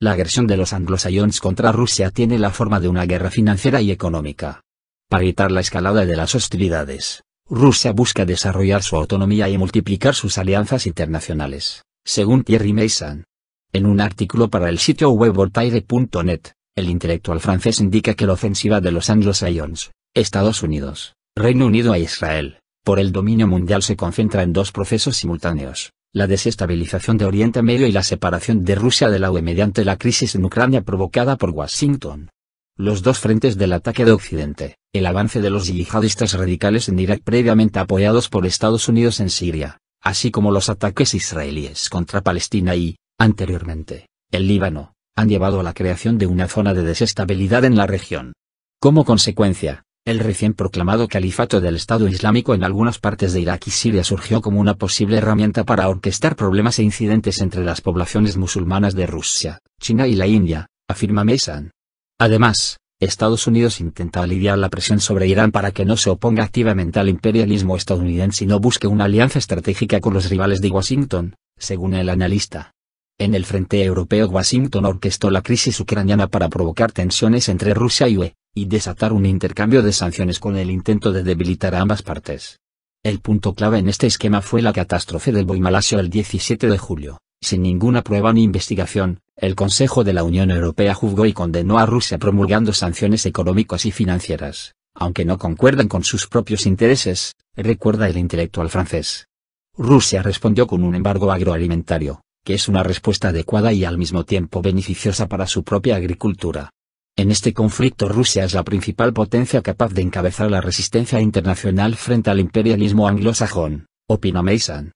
La agresión de los anglosajones contra Rusia tiene la forma de una guerra financiera y económica. Para evitar la escalada de las hostilidades, Rusia busca desarrollar su autonomía y multiplicar sus alianzas internacionales, según Thierry Mason. En un artículo para el sitio web Voltaire.net, el intelectual francés indica que la ofensiva de los anglosajones, Estados Unidos, Reino Unido e Israel, por el dominio mundial se concentra en dos procesos simultáneos, la desestabilización de Oriente Medio y la separación de Rusia de la UE mediante la crisis en Ucrania provocada por Washington. Los dos frentes del ataque de Occidente, el avance de los yihadistas radicales en Irak previamente apoyados por Estados Unidos en Siria, así como los ataques israelíes contra Palestina y, anteriormente, el Líbano, han llevado a la creación de una zona de desestabilidad en la región. Como consecuencia, el recién proclamado califato del Estado Islámico en algunas partes de Irak y Siria surgió como una posible herramienta para orquestar problemas e incidentes entre las poblaciones musulmanas de Rusia, China y la India, afirma Mason. Además, Estados Unidos intenta aliviar la presión sobre Irán para que no se oponga activamente al imperialismo estadounidense y no busque una alianza estratégica con los rivales de Washington, según el analista. En el frente europeo Washington orquestó la crisis ucraniana para provocar tensiones entre Rusia y UE, y desatar un intercambio de sanciones con el intento de debilitar a ambas partes. El punto clave en este esquema fue la catástrofe del Boimalasio el 17 de julio. Sin ninguna prueba ni investigación, el Consejo de la Unión Europea juzgó y condenó a Rusia promulgando sanciones económicas y financieras, aunque no concuerdan con sus propios intereses, recuerda el intelectual francés. Rusia respondió con un embargo agroalimentario, que es una respuesta adecuada y al mismo tiempo beneficiosa para su propia agricultura. En este conflicto Rusia es la principal potencia capaz de encabezar la resistencia internacional frente al imperialismo anglosajón, opina Mason.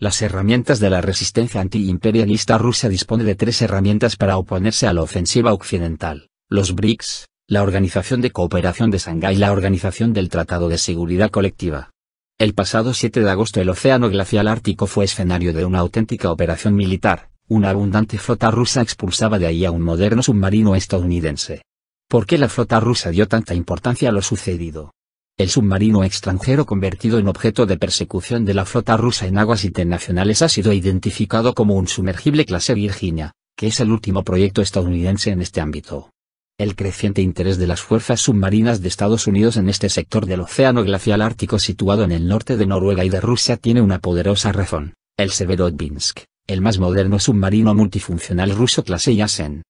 Las herramientas de la resistencia antiimperialista rusa dispone de tres herramientas para oponerse a la ofensiva occidental, los BRICS, la Organización de Cooperación de Shanghái y la Organización del Tratado de Seguridad Colectiva. El pasado 7 de agosto el Océano Glacial Ártico fue escenario de una auténtica operación militar, una abundante flota rusa expulsaba de ahí a un moderno submarino estadounidense. ¿Por qué la flota rusa dio tanta importancia a lo sucedido? El submarino extranjero convertido en objeto de persecución de la flota rusa en aguas internacionales ha sido identificado como un sumergible clase Virginia, que es el último proyecto estadounidense en este ámbito. El creciente interés de las fuerzas submarinas de Estados Unidos en este sector del Océano Glacial Ártico situado en el norte de Noruega y de Rusia tiene una poderosa razón, el Severodvinsk, el más moderno submarino multifuncional ruso clase Yasen,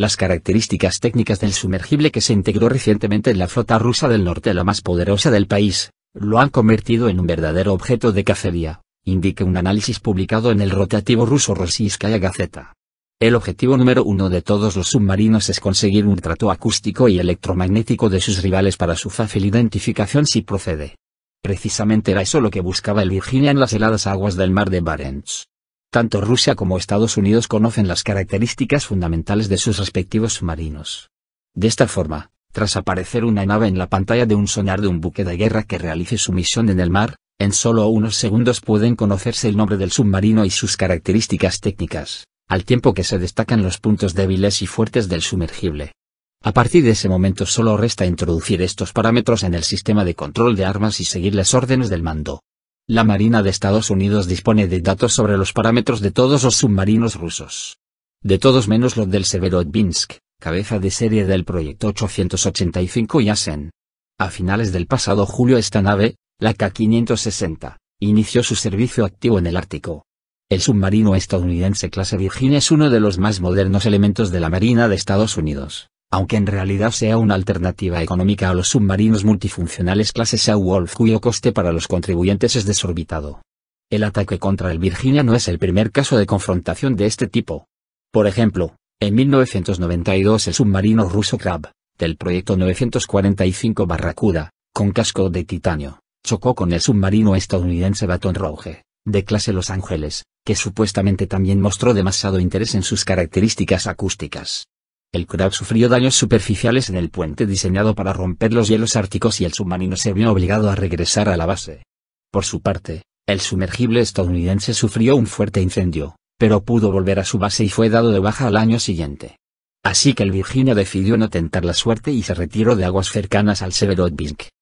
las características técnicas del sumergible que se integró recientemente en la flota rusa del norte, la más poderosa del país, lo han convertido en un verdadero objeto de cacería, indica un análisis publicado en el rotativo ruso Rossiyskaya Gazeta. El objetivo número uno de todos los submarinos es conseguir un trato acústico y electromagnético de sus rivales para su fácil identificación si procede. Precisamente era eso lo que buscaba el Virginia en las heladas aguas del mar de Barents. Tanto Rusia como Estados Unidos conocen las características fundamentales de sus respectivos submarinos. De esta forma, tras aparecer una nave en la pantalla de un sonar de un buque de guerra que realice su misión en el mar, en solo unos segundos pueden conocerse el nombre del submarino y sus características técnicas, al tiempo que se destacan los puntos débiles y fuertes del sumergible. A partir de ese momento solo resta introducir estos parámetros en el sistema de control de armas y seguir las órdenes del mando. La Marina de Estados Unidos dispone de datos sobre los parámetros de todos los submarinos rusos. De todos menos los del Severodvinsk, cabeza de serie del proyecto 885 Yasen. A finales del pasado julio esta nave, la K-560, inició su servicio activo en el Ártico. El submarino estadounidense clase Virginia es uno de los más modernos elementos de la Marina de Estados Unidos, aunque en realidad sea una alternativa económica a los submarinos multifuncionales clase Wolf cuyo coste para los contribuyentes es desorbitado. El ataque contra el Virginia no es el primer caso de confrontación de este tipo. Por ejemplo, en 1992 el submarino ruso Krab, del proyecto 945 Barracuda, con casco de titanio, chocó con el submarino estadounidense Baton Rouge, de clase Los Ángeles, que supuestamente también mostró demasiado interés en sus características acústicas. El Crab sufrió daños superficiales en el puente diseñado para romper los hielos árticos y el submarino se vio obligado a regresar a la base. Por su parte, el sumergible estadounidense sufrió un fuerte incendio, pero pudo volver a su base y fue dado de baja al año siguiente. Así que el Virginia decidió no tentar la suerte y se retiró de aguas cercanas al Severodvinsk.